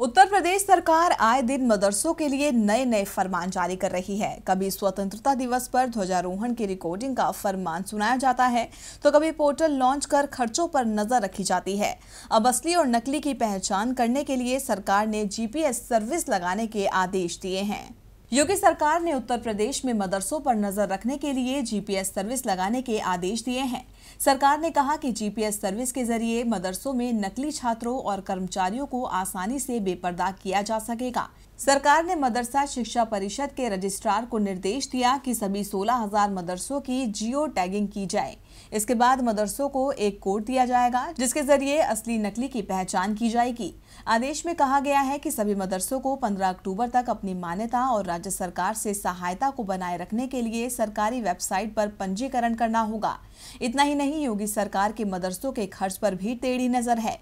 उत्तर प्रदेश सरकार आए दिन मदरसों के लिए नए नए फरमान जारी कर रही है कभी स्वतंत्रता दिवस पर ध्वजारोहण की रिकॉर्डिंग का फरमान सुनाया जाता है तो कभी पोर्टल लॉन्च कर खर्चों पर नजर रखी जाती है अब असली और नकली की पहचान करने के लिए सरकार ने जीपीएस सर्विस लगाने के आदेश दिए हैं योगी सरकार ने उत्तर प्रदेश में मदरसों पर नजर रखने के लिए जीपीएस सर्विस लगाने के आदेश दिए हैं सरकार ने कहा कि जीपीएस सर्विस के जरिए मदरसों में नकली छात्रों और कर्मचारियों को आसानी से बेपर्दा किया जा सकेगा सरकार ने मदरसा शिक्षा परिषद के रजिस्ट्रार को निर्देश दिया कि सभी 16,000 मदरसों की जियो टैगिंग की जाए इसके बाद मदरसों को एक कोड दिया जाएगा जिसके जरिए असली नकली की पहचान की जाएगी आदेश में कहा गया है कि सभी मदरसों को 15 अक्टूबर तक अपनी मान्यता और राज्य सरकार से सहायता को बनाए रखने के लिए सरकारी वेबसाइट पर पंजीकरण करना होगा इतना ही नहीं योगी सरकार के मदरसों के खर्च पर भी टेढ़ी नजर है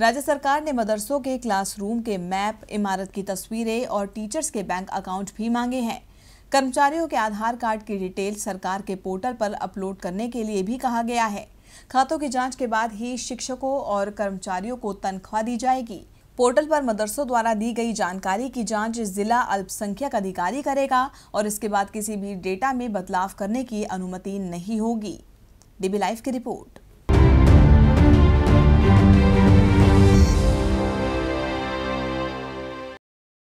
राज्य सरकार ने मदरसों के क्लासरूम के मैप इमारत की तस्वीरें और टीचर्स के बैंक अकाउंट भी मांगे हैं कर्मचारियों के आधार कार्ड की डिटेल सरकार के पोर्टल पर अपलोड करने के लिए भी कहा गया है खातों की जांच के बाद ही शिक्षकों और कर्मचारियों को तनख्वाह दी जाएगी पोर्टल पर मदरसों द्वारा दी गई जानकारी की जांच जिला अल्पसंख्यक अधिकारी करेगा और इसके बाद किसी भी डेटा में बदलाव करने की अनुमति नहीं होगी डीबी लाइफ की रिपोर्ट